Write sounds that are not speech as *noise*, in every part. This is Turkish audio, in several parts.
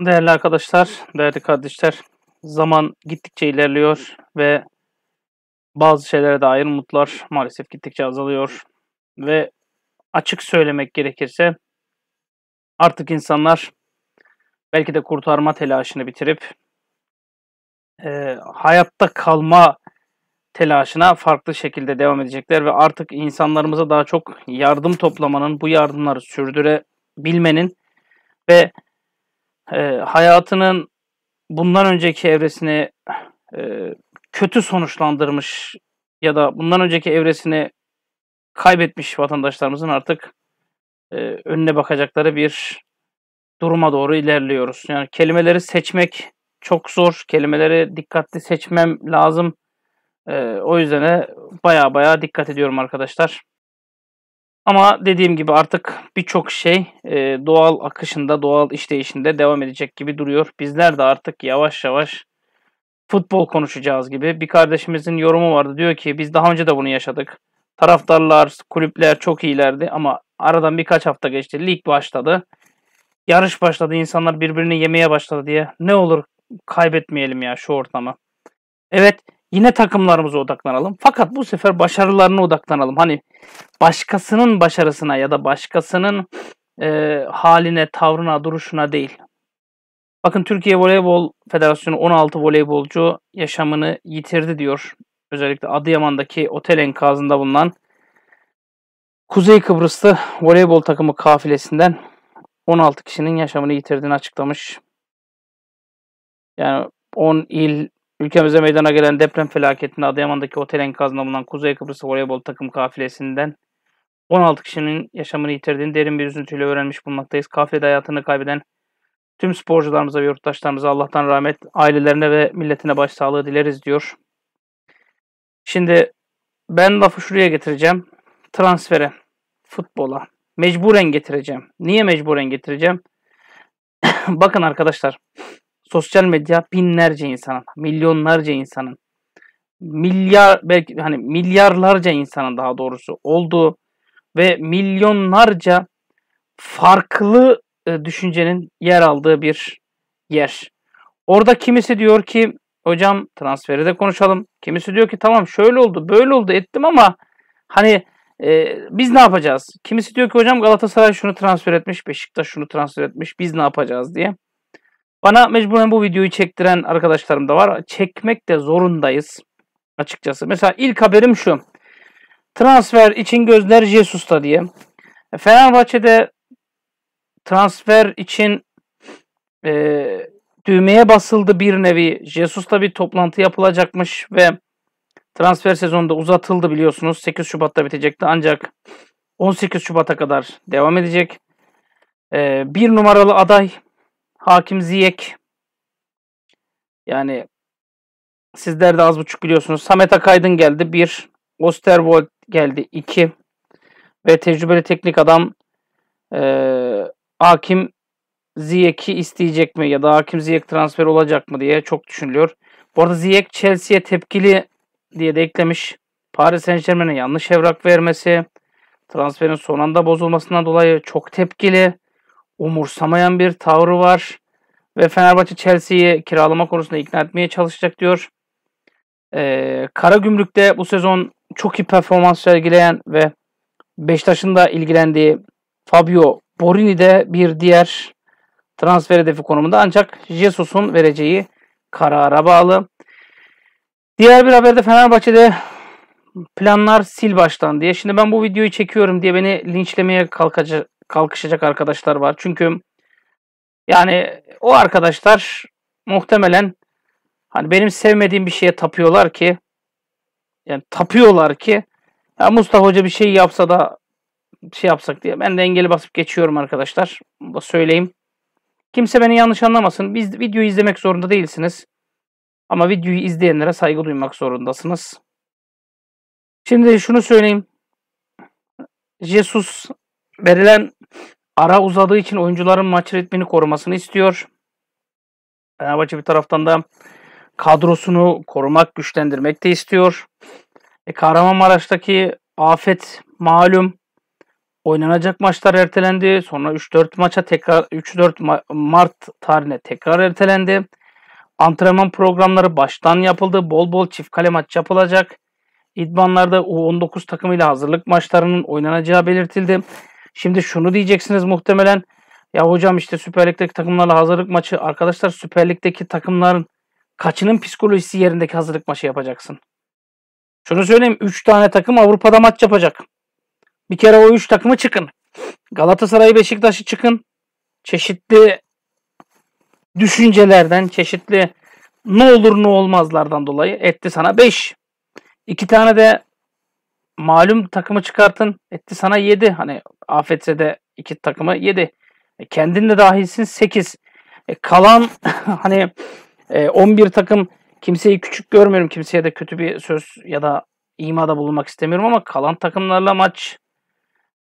Değerli arkadaşlar, değerli kardeşler, zaman gittikçe ilerliyor ve bazı şeylere dair umutlar maalesef gittikçe azalıyor. Ve açık söylemek gerekirse artık insanlar belki de kurtarma telaşını bitirip e, hayatta kalma telaşına farklı şekilde devam edecekler ve artık insanlarımıza daha çok yardım toplamanın, bu yardımları sürdürebilmenin ve e, hayatının bundan önceki evresini e, kötü sonuçlandırmış ya da bundan önceki evresini kaybetmiş vatandaşlarımızın artık e, önüne bakacakları bir duruma doğru ilerliyoruz. Yani kelimeleri seçmek çok zor. Kelimeleri dikkatli seçmem lazım. E, o yüzden de baya baya dikkat ediyorum arkadaşlar. Ama dediğim gibi artık birçok şey e, doğal akışında, doğal işleyişinde devam edecek gibi duruyor. Bizler de artık yavaş yavaş futbol konuşacağız gibi. Bir kardeşimizin yorumu vardı. Diyor ki biz daha önce de bunu yaşadık. Taraftarlar, kulüpler çok iyilerdi ama aradan birkaç hafta geçti. Lig başladı. Yarış başladı. İnsanlar birbirini yemeye başladı diye. Ne olur kaybetmeyelim ya şu ortamı. Evet Yine takımlarımıza odaklanalım. Fakat bu sefer başarılarına odaklanalım. Hani başkasının başarısına ya da başkasının e, haline, tavrına, duruşuna değil. Bakın Türkiye Voleybol Federasyonu 16 voleybolcu yaşamını yitirdi diyor. Özellikle Adıyaman'daki otel enkazında bulunan Kuzey Kıbrıslı voleybol takımı kafilesinden 16 kişinin yaşamını yitirdiğini açıklamış. Yani 10 il Ülkemize meydana gelen deprem felaketinde Adıyaman'daki otel enkazında bulunan Kuzey Kıbrıs voleybol takım kafilesinden 16 kişinin yaşamını yitirdiğini derin bir üzüntüyle öğrenmiş bulunmaktayız. Kafilede hayatını kaybeden tüm sporcularımıza ve yurttaşlarımıza Allah'tan rahmet, ailelerine ve milletine başsağlığı dileriz diyor. Şimdi ben lafı şuraya getireceğim. Transfere, futbola mecburen getireceğim. Niye mecburen getireceğim? *clears throat* Bakın arkadaşlar sosyal medya binlerce insanın, milyonlarca insanın, milyar belki hani milyarlarca insanın daha doğrusu olduğu ve milyonlarca farklı e, düşüncenin yer aldığı bir yer. Orada kimisi diyor ki hocam transferi de konuşalım. Kimisi diyor ki tamam şöyle oldu böyle oldu ettim ama hani e, biz ne yapacağız? Kimisi diyor ki hocam Galatasaray şunu transfer etmiş, Beşiktaş şunu transfer etmiş biz ne yapacağız diye. Bana mecburen bu videoyu çektiren arkadaşlarım da var. Çekmek de zorundayız açıkçası. Mesela ilk haberim şu. Transfer için gözler Jesus'ta diye. E, Fenerbahçe'de transfer için e, düğmeye basıldı bir nevi. Jesus'ta bir toplantı yapılacakmış ve transfer sezonu da uzatıldı biliyorsunuz. 8 Şubat'ta bitecekti ancak 18 Şubat'a kadar devam edecek. E, bir numaralı aday Hakim Ziyek. Yani sizler de az buçuk biliyorsunuz. Samet Akaydın geldi. bir Osterwold geldi. iki Ve tecrübeli teknik adam e, Hakim Ziyek'i isteyecek mi ya da Hakim Ziyek transfer olacak mı diye çok düşünülüyor. Bu arada Ziyek Chelsea'ye tepkili diye de eklemiş. Paris Saint Germain'e yanlış evrak vermesi, transferin son anda bozulmasından dolayı çok tepkili umursamayan bir tavrı var ve Fenerbahçe Chelsea'yi kiralama konusunda ikna etmeye çalışacak diyor. Ee, Karagümrük'te bu sezon çok iyi performans sergileyen ve Beşiktaş'ın da ilgilendiği Fabio Borini de bir diğer transfer hedefi konumunda ancak Jesus'un vereceği karara bağlı. Diğer bir haberde Fenerbahçe'de planlar sil baştan diye. Şimdi ben bu videoyu çekiyorum diye beni linçlemeye kalkacak kalkışacak arkadaşlar var. Çünkü yani o arkadaşlar muhtemelen hani benim sevmediğim bir şeye tapıyorlar ki yani tapıyorlar ki ya Mustafa Hoca bir şey yapsa da şey yapsak diye. Ben de engeli basıp geçiyorum arkadaşlar. Bunu da söyleyeyim. Kimse beni yanlış anlamasın. Biz videoyu izlemek zorunda değilsiniz. Ama videoyu izleyenlere saygı duymak zorundasınız. Şimdi şunu söyleyeyim. Jesus Verilen ara uzadığı için oyuncuların maç ritmini korumasını istiyor. Fenerbahçe bir taraftan da kadrosunu korumak, güçlendirmek de istiyor. E, Kahramanmaraş'taki afet malum. Oynanacak maçlar ertelendi. Sonra 3-4 maça tekrar 3-4 Mart tarihine tekrar ertelendi. Antrenman programları baştan yapıldı. Bol bol çift kale maç yapılacak. İdmanlarda U19 takımıyla hazırlık maçlarının oynanacağı belirtildi. Şimdi şunu diyeceksiniz muhtemelen. Ya hocam işte Süper Lig'deki takımlarla hazırlık maçı. Arkadaşlar Süper Lig'deki takımların kaçının psikolojisi yerindeki hazırlık maçı yapacaksın? Şunu söyleyeyim. 3 tane takım Avrupa'da maç yapacak. Bir kere o 3 takımı çıkın. Galatasaray, Beşiktaş'ı çıkın. Çeşitli düşüncelerden, çeşitli ne olur ne olmazlardan dolayı etti sana 5. İki tane de malum takımı çıkartın. Etti sana 7. Hani afetse de iki takımı 7. E, kendin de dahilsin 8. E, kalan *laughs* hani e, 11 takım kimseyi küçük görmüyorum. Kimseye de kötü bir söz ya da imada bulunmak istemiyorum ama kalan takımlarla maç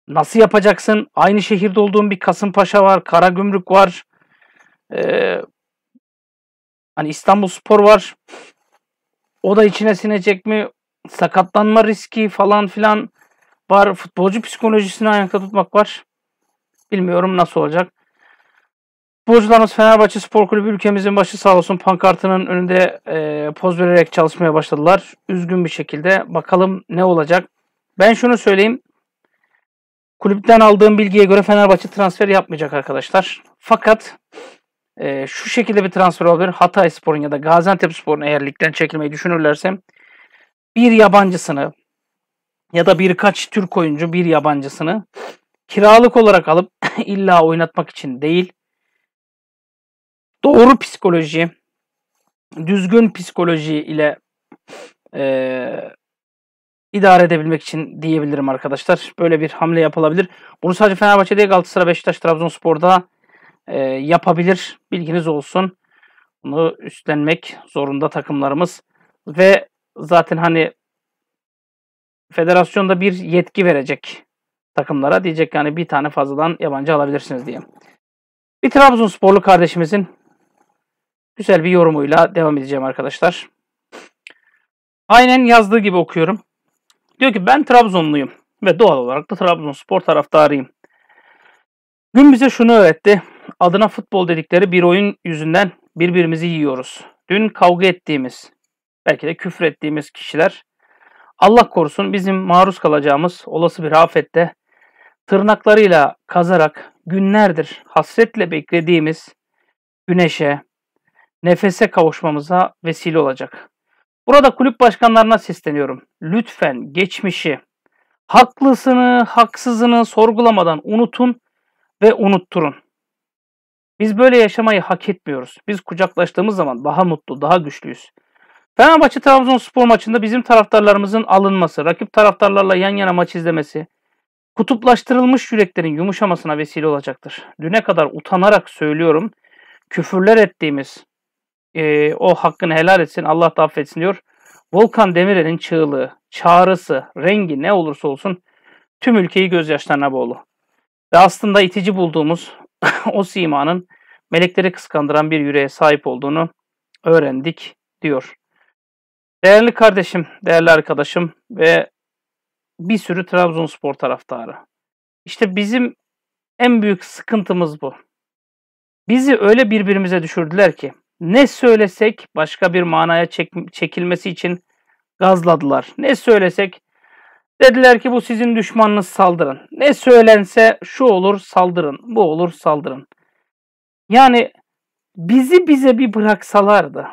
nasıl yapacaksın? Aynı şehirde olduğun bir Kasımpaşa var, Karagümrük var. Ee, hani İstanbul Spor var. O da içine sinecek mi? sakatlanma riski falan filan var. Futbolcu psikolojisini ayakta tutmak var. Bilmiyorum nasıl olacak. Futbolcularımız Fenerbahçe Spor Kulübü ülkemizin başı sağ olsun pankartının önünde e, poz vererek çalışmaya başladılar. Üzgün bir şekilde. Bakalım ne olacak. Ben şunu söyleyeyim. Kulüpten aldığım bilgiye göre Fenerbahçe transfer yapmayacak arkadaşlar. Fakat e, şu şekilde bir transfer olabilir. Hatay Spor'un ya da Gaziantep Spor'un eğer ligden çekilmeyi düşünürlerse bir yabancısını ya da birkaç Türk oyuncu bir yabancısını kiralık olarak alıp *laughs* illa oynatmak için değil, doğru psikoloji, düzgün psikoloji ile e, idare edebilmek için diyebilirim arkadaşlar. Böyle bir hamle yapılabilir. Bunu sadece Fenerbahçe değil Galatasaray, Beşiktaş, Trabzonspor'da e, yapabilir. Bilginiz olsun. Bunu üstlenmek zorunda takımlarımız. Ve zaten hani federasyonda bir yetki verecek takımlara diyecek yani bir tane fazladan yabancı alabilirsiniz diye. Bir Trabzonsporlu kardeşimizin güzel bir yorumuyla devam edeceğim arkadaşlar. Aynen yazdığı gibi okuyorum. Diyor ki ben Trabzonluyum ve doğal olarak da Trabzonspor taraftarıyım. Gün bize şunu öğretti. Adına futbol dedikleri bir oyun yüzünden birbirimizi yiyoruz. Dün kavga ettiğimiz, belki de küfür ettiğimiz kişiler Allah korusun bizim maruz kalacağımız olası bir afette tırnaklarıyla kazarak günlerdir hasretle beklediğimiz güneşe, nefese kavuşmamıza vesile olacak. Burada kulüp başkanlarına sesleniyorum. Lütfen geçmişi haklısını, haksızını sorgulamadan unutun ve unutturun. Biz böyle yaşamayı hak etmiyoruz. Biz kucaklaştığımız zaman daha mutlu, daha güçlüyüz. Fenerbahçe Trabzonspor maçında bizim taraftarlarımızın alınması, rakip taraftarlarla yan yana maç izlemesi, kutuplaştırılmış yüreklerin yumuşamasına vesile olacaktır. Düne kadar utanarak söylüyorum, küfürler ettiğimiz, e, o hakkını helal etsin, Allah da affetsin diyor. Volkan Demirel'in çığlığı, çağrısı, rengi ne olursa olsun tüm ülkeyi gözyaşlarına boğdu. Ve aslında itici bulduğumuz *laughs* o simanın melekleri kıskandıran bir yüreğe sahip olduğunu öğrendik diyor. Değerli kardeşim, değerli arkadaşım ve bir sürü Trabzonspor taraftarı. İşte bizim en büyük sıkıntımız bu. Bizi öyle birbirimize düşürdüler ki ne söylesek başka bir manaya çek- çekilmesi için gazladılar. Ne söylesek dediler ki bu sizin düşmanınız saldırın. Ne söylense şu olur saldırın, bu olur saldırın. Yani bizi bize bir bıraksalardı.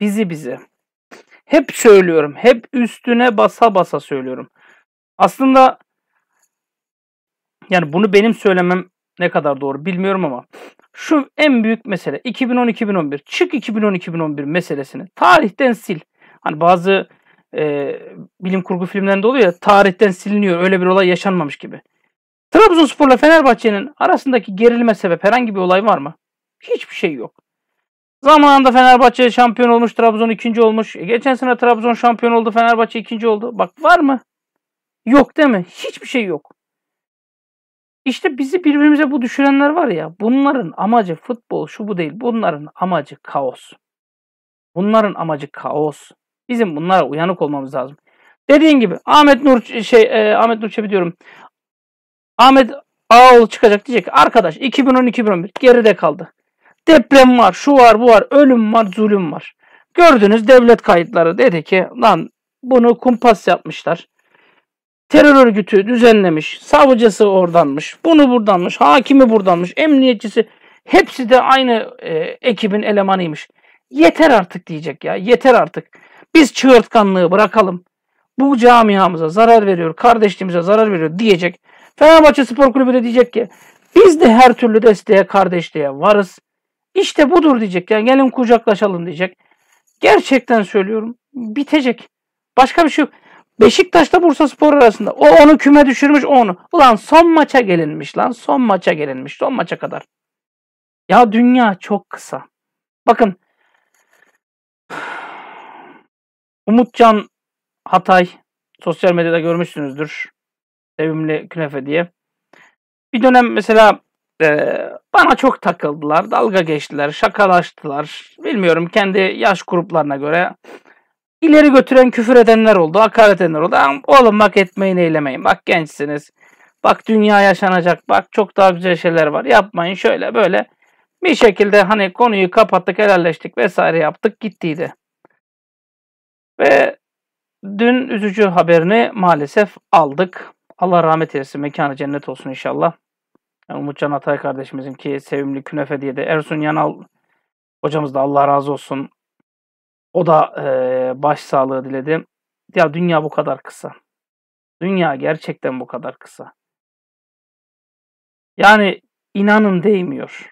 Bizi bize. Hep söylüyorum. Hep üstüne basa basa söylüyorum. Aslında yani bunu benim söylemem ne kadar doğru bilmiyorum ama şu en büyük mesele 2010-2011 çık 2010-2011 meselesini tarihten sil. Hani bazı e, bilim kurgu filmlerinde oluyor ya tarihten siliniyor öyle bir olay yaşanmamış gibi. Trabzonspor'la Fenerbahçe'nin arasındaki gerilme sebep herhangi bir olay var mı? Hiçbir şey yok. Zamanında Fenerbahçe şampiyon olmuş, Trabzon ikinci olmuş. E, geçen sene Trabzon şampiyon oldu, Fenerbahçe ikinci oldu. Bak var mı? Yok değil mi? Hiçbir şey yok. İşte bizi birbirimize bu düşürenler var ya. Bunların amacı futbol şu bu değil. Bunların amacı kaos. Bunların amacı kaos. Bizim bunlara uyanık olmamız lazım. Dediğin gibi Ahmet Nur şey e, Ahmet Nur Çebi diyorum. Ahmet Ağol çıkacak diyecek. Arkadaş 2010-2011 geride kaldı. Deprem var, şu var, bu var, ölüm var, zulüm var. Gördünüz devlet kayıtları dedi ki lan bunu kumpas yapmışlar. Terör örgütü düzenlemiş, savcısı oradanmış, bunu buradanmış, hakimi buradanmış, emniyetçisi hepsi de aynı e, ekibin elemanıymış. Yeter artık diyecek ya, yeter artık. Biz çığırtkanlığı bırakalım. Bu camiamıza zarar veriyor, kardeşliğimize zarar veriyor diyecek. Fenerbahçe Spor Kulübü de diyecek ki biz de her türlü desteğe, kardeşliğe varız. İşte budur diyecek. Yani gelin kucaklaşalım diyecek. Gerçekten söylüyorum. Bitecek. Başka bir şey yok. Beşiktaş'ta Bursa Spor arasında. O onu küme düşürmüş onu. Ulan son maça gelinmiş lan. Son maça gelinmiş. Son maça kadar. Ya dünya çok kısa. Bakın. Umutcan Hatay sosyal medyada görmüşsünüzdür. Sevimli künefe diye. Bir dönem mesela ee, bana çok takıldılar, dalga geçtiler, şakalaştılar. Bilmiyorum kendi yaş gruplarına göre ileri götüren küfür edenler oldu, hakaret edenler oldu. Oğlum bak etmeyin eylemeyin, bak gençsiniz. Bak dünya yaşanacak, bak çok daha güzel şeyler var. Yapmayın şöyle böyle. Bir şekilde hani konuyu kapattık, helalleştik vesaire yaptık gittiydi. Ve dün üzücü haberini maalesef aldık. Allah rahmet eylesin, mekanı cennet olsun inşallah. Yani Umutcan Atay kardeşimizin ki sevimli künefe diye de Ersun Yanal hocamız da Allah razı olsun. O da e, baş sağlığı diledi. Ya dünya bu kadar kısa. Dünya gerçekten bu kadar kısa. Yani inanın değmiyor.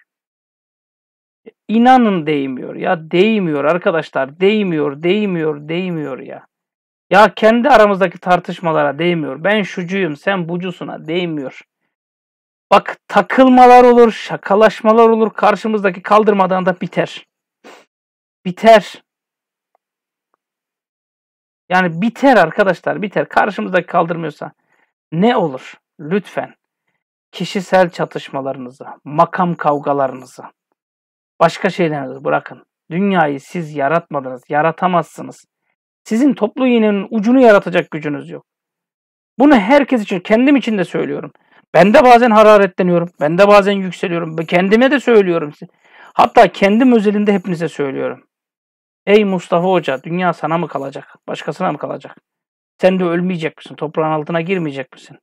İnanın değmiyor ya değmiyor arkadaşlar değmiyor değmiyor değmiyor ya. Ya kendi aramızdaki tartışmalara değmiyor. Ben şucuyum sen bucusuna değmiyor. Bak takılmalar olur, şakalaşmalar olur. Karşımızdaki kaldırmadan da biter. Biter. Yani biter arkadaşlar biter. Karşımızdaki kaldırmıyorsa ne olur? Lütfen kişisel çatışmalarınızı, makam kavgalarınızı, başka şeylerinizi bırakın. Dünyayı siz yaratmadınız, yaratamazsınız. Sizin toplu iğnenin ucunu yaratacak gücünüz yok. Bunu herkes için, kendim için de söylüyorum. Ben de bazen hararetleniyorum. Ben de bazen yükseliyorum. Kendime de söylüyorum. Hatta kendim özelinde hepinize söylüyorum. Ey Mustafa Hoca dünya sana mı kalacak? Başkasına mı kalacak? Sen de ölmeyecek misin? Toprağın altına girmeyecek misin?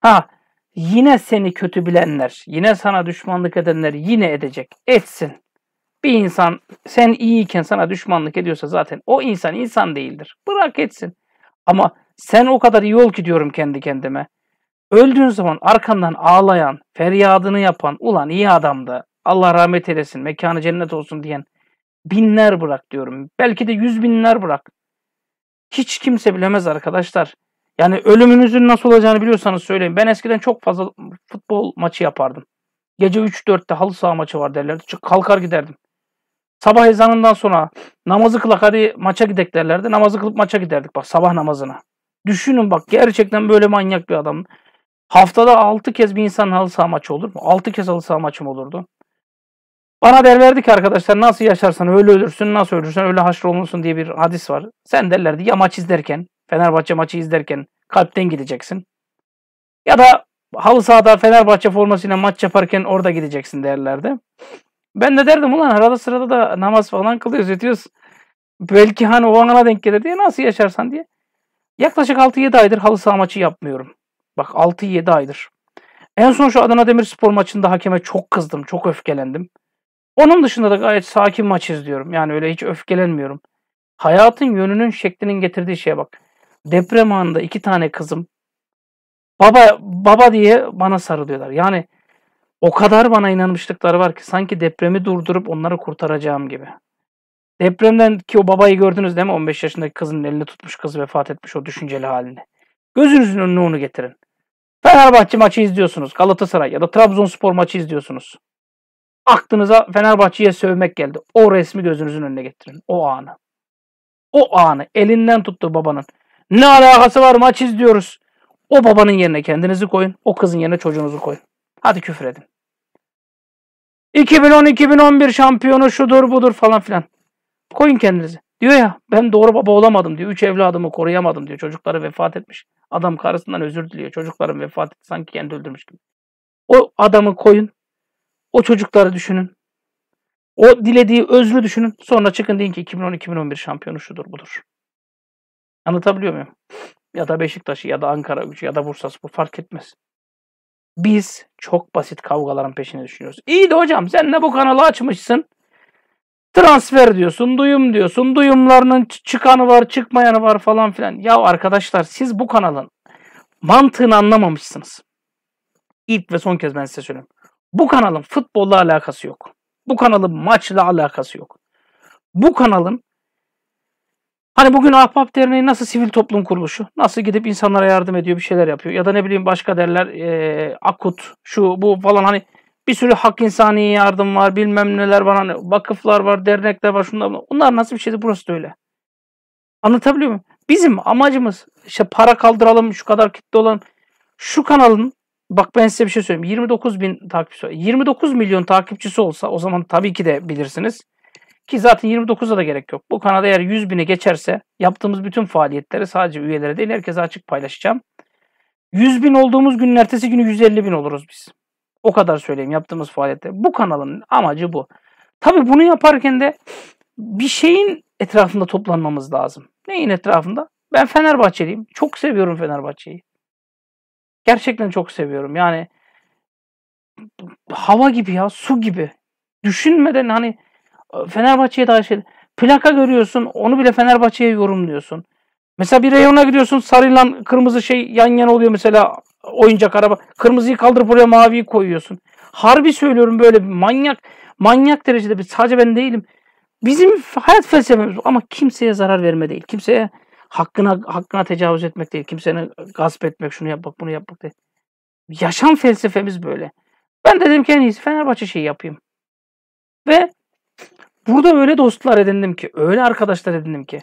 Ha yine seni kötü bilenler, yine sana düşmanlık edenler yine edecek. Etsin. Bir insan sen iyiyken sana düşmanlık ediyorsa zaten o insan insan değildir. Bırak etsin. Ama sen o kadar iyi ol ki diyorum kendi kendime. Öldüğün zaman arkandan ağlayan, feryadını yapan, ulan iyi adamdı, Allah rahmet eylesin, mekanı cennet olsun diyen binler bırak diyorum. Belki de yüz binler bırak. Hiç kimse bilemez arkadaşlar. Yani ölümünüzün nasıl olacağını biliyorsanız söyleyin. Ben eskiden çok fazla futbol maçı yapardım. Gece 3-4'te halı saha maçı var derlerdi. Çık kalkar giderdim. Sabah ezanından sonra namazı kılak hadi maça gidek derlerdi. Namazı kılıp maça giderdik bak sabah namazına. Düşünün bak gerçekten böyle manyak bir adam. Haftada 6 kez bir insan halı saha maçı olur mu? 6 kez halı saha maçım olurdu. Bana der verdik arkadaşlar nasıl yaşarsan öyle ölürsün, nasıl ölürsen öyle haşrolunsun diye bir hadis var. Sen derlerdi ya maç izlerken, Fenerbahçe maçı izlerken kalpten gideceksin. Ya da halı sahada Fenerbahçe formasıyla maç yaparken orada gideceksin derlerdi. Ben de derdim ulan arada sırada da namaz falan kılıyoruz ediyoruz. Belki hani o ana denk gelir diye nasıl yaşarsan diye. Yaklaşık 6-7 aydır halı saha maçı yapmıyorum. Bak 6-7 aydır. En son şu Adana Demirspor maçında hakeme çok kızdım, çok öfkelendim. Onun dışında da gayet sakin maç izliyorum. Yani öyle hiç öfkelenmiyorum. Hayatın yönünün şeklinin getirdiği şeye bak. Deprem anında iki tane kızım baba baba diye bana sarılıyorlar. Yani o kadar bana inanmışlıkları var ki sanki depremi durdurup onları kurtaracağım gibi. Depremden ki o babayı gördünüz değil mi? 15 yaşındaki kızın elini tutmuş kız vefat etmiş o düşünceli halini. Gözünüzün önüne onu getirin. Fenerbahçe maçı izliyorsunuz. Galatasaray ya da Trabzonspor maçı izliyorsunuz. Aklınıza Fenerbahçe'ye sövmek geldi. O resmi gözünüzün önüne getirin. O anı. O anı elinden tuttu babanın. Ne alakası var maç izliyoruz. O babanın yerine kendinizi koyun. O kızın yerine çocuğunuzu koyun. Hadi küfür edin. 2010-2011 şampiyonu şudur budur falan filan. Koyun kendinizi. Diyor ya ben doğru baba olamadım diyor. Üç evladımı koruyamadım diyor. Çocukları vefat etmiş. Adam karısından özür diliyor. Çocukların vefat etti sanki kendi öldürmüş gibi. O adamı koyun. O çocukları düşünün. O dilediği özrü düşünün. Sonra çıkın deyin ki 2010-2011 şampiyonu şudur budur. Anlatabiliyor muyum? Ya da Beşiktaş'ı ya da Ankara gücü ya da Bursa Spor fark etmez. Biz çok basit kavgaların peşine düşünüyoruz. İyi de hocam sen ne bu kanalı açmışsın? Transfer diyorsun, duyum diyorsun. Duyumlarının çıkanı var, çıkmayanı var falan filan. Ya arkadaşlar siz bu kanalın mantığını anlamamışsınız. İlk ve son kez ben size söylüyorum. Bu kanalın futbolla alakası yok. Bu kanalın maçla alakası yok. Bu kanalın Hani bugün Ahbap Derneği nasıl sivil toplum kuruluşu? Nasıl gidip insanlara yardım ediyor, bir şeyler yapıyor? Ya da ne bileyim başka derler e, akut, şu bu falan hani bir sürü hak insani yardım var, bilmem neler var, hani vakıflar var, dernekler var, şunlar var. Bunlar nasıl bir şeydi? Burası da öyle. Anlatabiliyor muyum? Bizim amacımız işte para kaldıralım, şu kadar kitle olan şu kanalın bak ben size bir şey söyleyeyim. 29 bin takipçisi 29 milyon takipçisi olsa o zaman tabii ki de bilirsiniz. Ki zaten 29'a da gerek yok. Bu kanalda eğer 100 bine geçerse yaptığımız bütün faaliyetleri sadece üyelere değil herkese açık paylaşacağım. 100 bin olduğumuz günün ertesi günü 150 bin oluruz biz. O kadar söyleyeyim yaptığımız faaliyette. Bu kanalın amacı bu. Tabi bunu yaparken de bir şeyin etrafında toplanmamız lazım. Neyin etrafında? Ben Fenerbahçeliyim. Çok seviyorum Fenerbahçe'yi. Gerçekten çok seviyorum. Yani hava gibi ya, su gibi. Düşünmeden hani Fenerbahçe'ye dair şey. Plaka görüyorsun, onu bile Fenerbahçe'ye yorumluyorsun. Mesela bir reyona gidiyorsun, sarıyla kırmızı şey yan yana oluyor mesela oyuncak araba. Kırmızıyı kaldırıp buraya maviyi koyuyorsun. Harbi söylüyorum böyle bir manyak, manyak derecede bir sadece ben değilim. Bizim hayat felsefemiz ama kimseye zarar verme değil. Kimseye hakkına hakkına tecavüz etmek değil. Kimsenin gasp etmek, şunu yapmak, bunu yapmak değil. Yaşam felsefemiz böyle. Ben dedim ki en iyisi Fenerbahçe şeyi yapayım. Ve burada öyle dostlar edindim ki, öyle arkadaşlar edindim ki.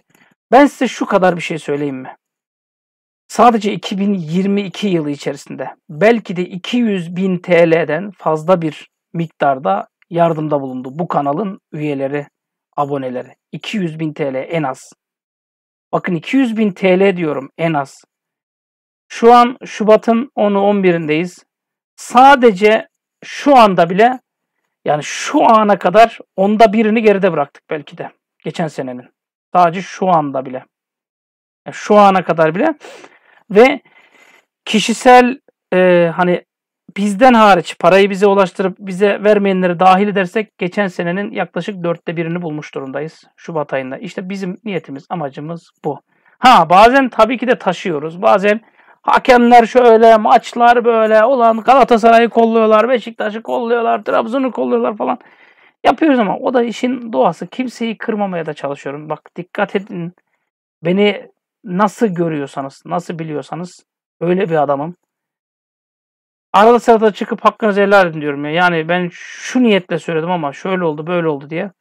Ben size şu kadar bir şey söyleyeyim mi? sadece 2022 yılı içerisinde belki de 200 bin TL'den fazla bir miktarda yardımda bulundu bu kanalın üyeleri, aboneleri. 200 bin TL en az. Bakın 200 bin TL diyorum en az. Şu an Şubat'ın 10'u 11'indeyiz. Sadece şu anda bile yani şu ana kadar onda birini geride bıraktık belki de. Geçen senenin. Sadece şu anda bile. Yani şu ana kadar bile ve kişisel e, hani bizden hariç parayı bize ulaştırıp bize vermeyenleri dahil edersek geçen senenin yaklaşık dörtte birini bulmuş durumdayız Şubat ayında. İşte bizim niyetimiz, amacımız bu. Ha bazen tabii ki de taşıyoruz. Bazen hakemler şöyle, maçlar böyle, olan Galatasaray'ı kolluyorlar, Beşiktaş'ı kolluyorlar, Trabzon'u kolluyorlar falan. Yapıyoruz ama o da işin doğası. Kimseyi kırmamaya da çalışıyorum. Bak dikkat edin. Beni nasıl görüyorsanız, nasıl biliyorsanız öyle bir adamım. Arada sırada çıkıp hakkınızı helal edin diyorum ya. Yani ben şu niyetle söyledim ama şöyle oldu böyle oldu diye.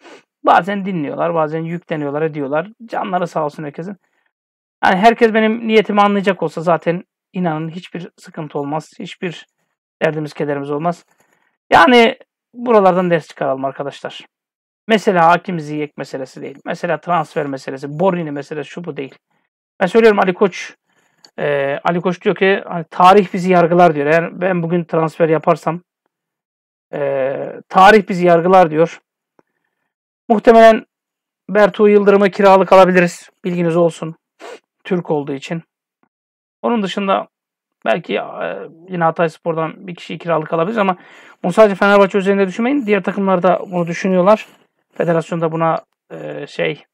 Bazen dinliyorlar, bazen yükleniyorlar, ediyorlar. Canları sağ olsun herkesin. Yani herkes benim niyetimi anlayacak olsa zaten inanın hiçbir sıkıntı olmaz. Hiçbir derdimiz, kederimiz olmaz. Yani buralardan ders çıkaralım arkadaşlar. Mesela hakim ziyek meselesi değil. Mesela transfer meselesi, Borini meselesi şu bu değil. Ben söylüyorum Ali Koç e, Ali Koç diyor ki hani tarih bizi yargılar diyor. Eğer ben bugün transfer yaparsam e, tarih bizi yargılar diyor. Muhtemelen Bertu Yıldırım'ı kiralık alabiliriz. Bilginiz olsun. Türk olduğu için. Onun dışında belki e, yine Hatay Spor'dan bir kişiyi kiralık alabiliriz ama bunu sadece Fenerbahçe üzerinde düşünmeyin. Diğer takımlar da bunu düşünüyorlar. Federasyonda buna e, şey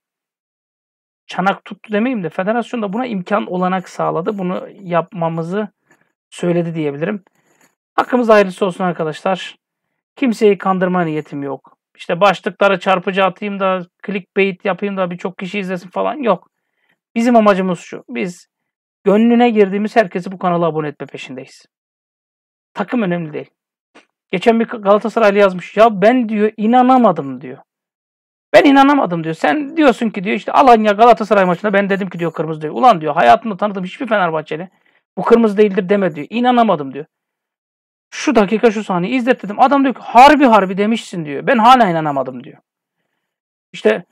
çanak tuttu demeyeyim de federasyon da buna imkan olanak sağladı. Bunu yapmamızı söyledi diyebilirim. Hakkımız ayrısı olsun arkadaşlar. Kimseyi kandırma niyetim yok. İşte başlıklara çarpıcı atayım da clickbait yapayım da birçok kişi izlesin falan yok. Bizim amacımız şu. Biz gönlüne girdiğimiz herkesi bu kanala abone etme peşindeyiz. Takım önemli değil. Geçen bir Galatasaraylı yazmış. Ya ben diyor inanamadım diyor. Ben inanamadım diyor. Sen diyorsun ki diyor işte Alanya Galatasaray maçında ben dedim ki diyor kırmızı diyor. Ulan diyor hayatımda tanıdığım hiçbir Fenerbahçeli bu kırmızı değildir deme diyor. İnanamadım diyor. Şu dakika şu saniye izlet dedim. Adam diyor ki harbi harbi demişsin diyor. Ben hala inanamadım diyor. İşte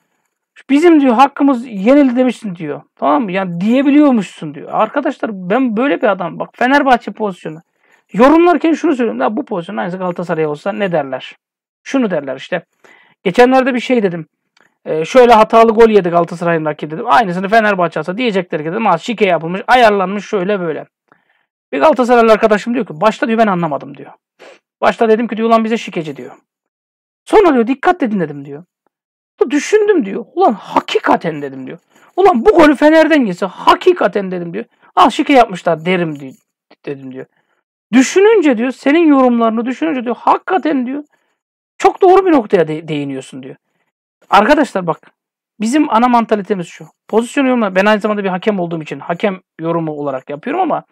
bizim diyor hakkımız yenildi demişsin diyor. Tamam mı? Yani diyebiliyormuşsun diyor. Arkadaşlar ben böyle bir adam. Bak Fenerbahçe pozisyonu. Yorumlarken şunu söylüyorum. Ya bu pozisyon aynısı Galatasaray olsa ne derler? Şunu derler işte. Geçenlerde bir şey dedim. Ee, şöyle hatalı gol yedik Galatasaray'ın rakibi dedim. Aynısını Fenerbahçe atsa diyecekler ki dedim. Şike yapılmış, ayarlanmış şöyle böyle. Bir Galatasaraylı arkadaşım diyor ki başta diyor ben anlamadım diyor. Başta dedim ki diyor lan bize şikeci diyor. Sonra diyor dikkat edin dedim diyor. Düşündüm diyor. Ulan hakikaten dedim diyor. Ulan bu golü Fener'den yese hakikaten dedim diyor. Al ah, şike yapmışlar derim diyor, dedim diyor. Düşününce diyor senin yorumlarını düşününce diyor hakikaten diyor çok doğru bir noktaya de- değiniyorsun diyor. Arkadaşlar bak bizim ana mantalitemiz şu. Pozisyon yorumlar ben aynı zamanda bir hakem olduğum için hakem yorumu olarak yapıyorum ama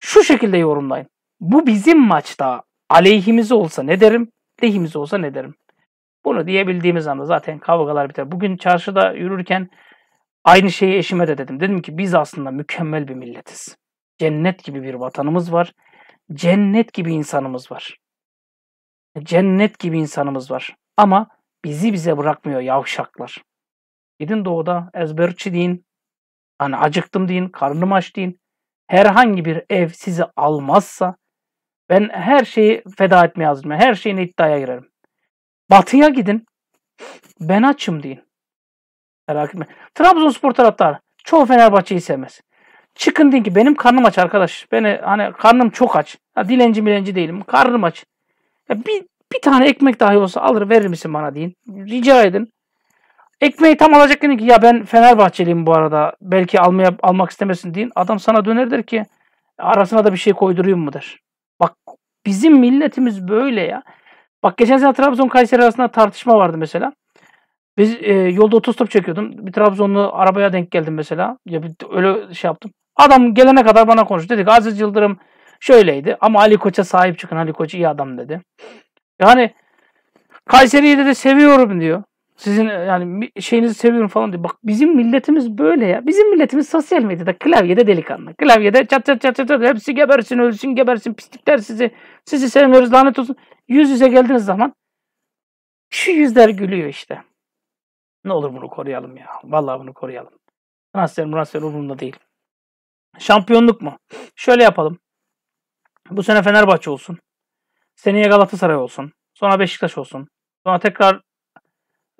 şu şekilde yorumlayın. Bu bizim maçta aleyhimize olsa ne derim, lehimize olsa ne derim. Bunu diyebildiğimiz anda zaten kavgalar biter. Bugün çarşıda yürürken aynı şeyi eşime de dedim. Dedim ki biz aslında mükemmel bir milletiz. Cennet gibi bir vatanımız var. Cennet gibi insanımız var. Cennet gibi insanımız var. Ama Bizi bize bırakmıyor yavşaklar. Gidin doğuda ezberçi deyin. Hani acıktım deyin, karnım aç deyin. Herhangi bir ev sizi almazsa ben her şeyi feda etmeye hazırım. Her şeyini iddiaya girerim. Batıya gidin. Ben açım deyin. Merak etme. Trabzonspor taraftarı çoğu Fenerbahçe'yi sevmez. Çıkın deyin ki benim karnım aç arkadaş. Beni hani karnım çok aç. Ha, dilenci milenci değilim. Karnım aç. Ya bir bir tane ekmek dahi olsa alır verir misin bana deyin. Rica edin. Ekmeği tam alacak ki ya ben Fenerbahçeliyim bu arada. Belki almaya almak istemesin deyin. Adam sana döner der ki arasına da bir şey koydurayım mı der. Bak bizim milletimiz böyle ya. Bak geçen sene Trabzon Kayseri arasında tartışma vardı mesela. Biz e, yolda otostop çekiyordum. Bir Trabzonlu arabaya denk geldim mesela. Ya bir, öyle şey yaptım. Adam gelene kadar bana konuştu. Dedik Aziz Yıldırım şöyleydi ama Ali Koç'a sahip çıkın. Ali Koç iyi adam dedi. Yani Kayseri'yi de, de seviyorum diyor. Sizin yani şeyinizi seviyorum falan diyor. Bak bizim milletimiz böyle ya. Bizim milletimiz sosyal medyada klavyede delikanlı. Klavyede çat çat çat çat çat hepsi gebersin ölsün gebersin pislikler sizi. Sizi sevmiyoruz lanet olsun. Yüz yüze geldiğiniz zaman şu yüzler gülüyor işte. Ne olur bunu koruyalım ya. Vallahi bunu koruyalım. Transfer transfer umurumda değil. Şampiyonluk mu? Şöyle yapalım. Bu sene Fenerbahçe olsun seneye Galatasaray olsun. Sonra Beşiktaş olsun. Sonra tekrar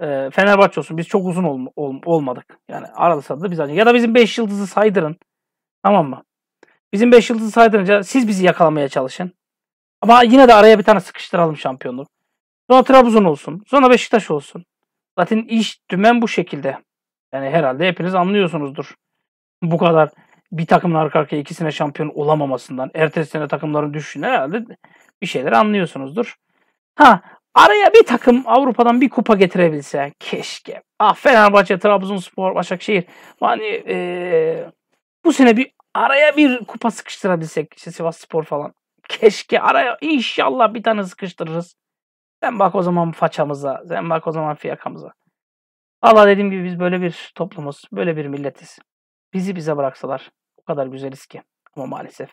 e, Fenerbahçe olsun. Biz çok uzun ol, ol, olmadık. Yani arada sırada biz ancak. Ya da bizim 5 yıldızı saydırın. Tamam mı? Bizim 5 yıldızı saydırınca siz bizi yakalamaya çalışın. Ama yine de araya bir tane sıkıştıralım şampiyonluk. Sonra Trabzon olsun. Sonra Beşiktaş olsun. Zaten iş dümen bu şekilde. Yani herhalde hepiniz anlıyorsunuzdur. Bu kadar bir takımın arka arkaya ikisine şampiyon olamamasından, ertesi sene takımların düşüşüne herhalde bir şeyler anlıyorsunuzdur. Ha araya bir takım Avrupa'dan bir kupa getirebilse keşke. Ah Fenerbahçe, Trabzonspor, Başakşehir. Hani ee, bu sene bir araya bir kupa sıkıştırabilsek işte Sivas Spor falan. Keşke araya inşallah bir tane sıkıştırırız. Sen bak o zaman façamıza, sen bak o zaman fiyakamıza. Allah dediğim gibi biz böyle bir toplumuz, böyle bir milletiz. Bizi bize bıraksalar o kadar güzeliz ki. Ama maalesef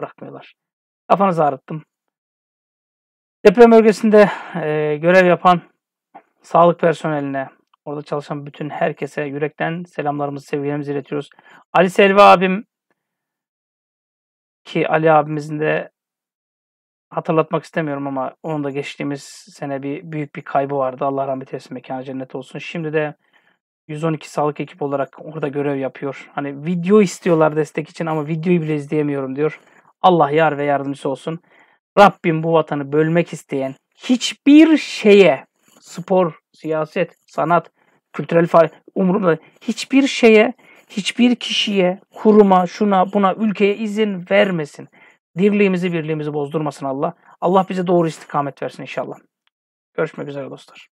bırakmıyorlar. Kafanızı ağrıttım. Deprem bölgesinde e, görev yapan sağlık personeline, orada çalışan bütün herkese yürekten selamlarımızı, sevgilerimizi iletiyoruz. Ali Selvi abim ki Ali abimizin de hatırlatmak istemiyorum ama onun da geçtiğimiz sene bir büyük bir kaybı vardı. Allah rahmet eylesin, mekanı cennet olsun. Şimdi de 112 sağlık ekip olarak orada görev yapıyor. Hani video istiyorlar destek için ama videoyu bile izleyemiyorum diyor. Allah yar ve yardımcısı olsun. Rabbim bu vatanı bölmek isteyen hiçbir şeye spor, siyaset, sanat, kültürel faaliyet umurumda hiçbir şeye, hiçbir kişiye, kuruma, şuna, buna, ülkeye izin vermesin. Dirliğimizi, birliğimizi bozdurmasın Allah. Allah bize doğru istikamet versin inşallah. Görüşmek üzere dostlar.